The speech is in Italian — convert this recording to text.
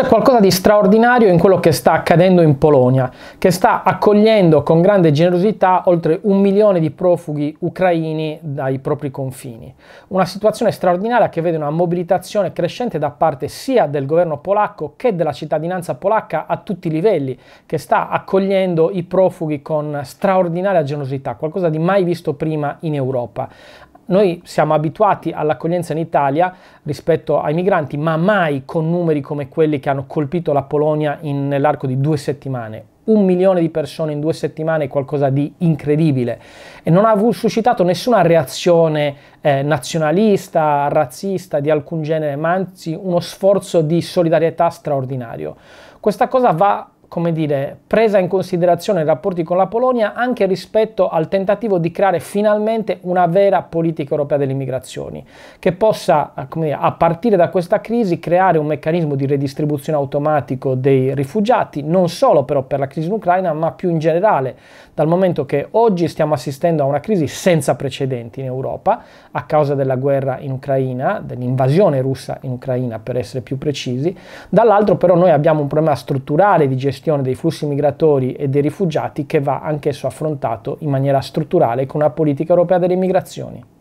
C'è qualcosa di straordinario in quello che sta accadendo in Polonia, che sta accogliendo con grande generosità oltre un milione di profughi ucraini dai propri confini. Una situazione straordinaria che vede una mobilitazione crescente da parte sia del governo polacco che della cittadinanza polacca a tutti i livelli, che sta accogliendo i profughi con straordinaria generosità, qualcosa di mai visto prima in Europa. Noi siamo abituati all'accoglienza in Italia rispetto ai migranti, ma mai con numeri come quelli che hanno colpito la Polonia in, nell'arco di due settimane. Un milione di persone in due settimane è qualcosa di incredibile e non ha suscitato nessuna reazione eh, nazionalista, razzista, di alcun genere, ma anzi uno sforzo di solidarietà straordinario. Questa cosa va come dire, presa in considerazione i rapporti con la Polonia anche rispetto al tentativo di creare finalmente una vera politica europea delle immigrazioni, che possa, eh, dire, a partire da questa crisi, creare un meccanismo di redistribuzione automatico dei rifugiati, non solo però per la crisi in Ucraina, ma più in generale, dal momento che oggi stiamo assistendo a una crisi senza precedenti in Europa, a causa della guerra in Ucraina, dell'invasione russa in Ucraina, per essere più precisi, dall'altro però noi abbiamo un problema strutturale di gestione gestione dei flussi migratori e dei rifugiati che va anch'esso affrontato in maniera strutturale con una politica europea delle immigrazioni.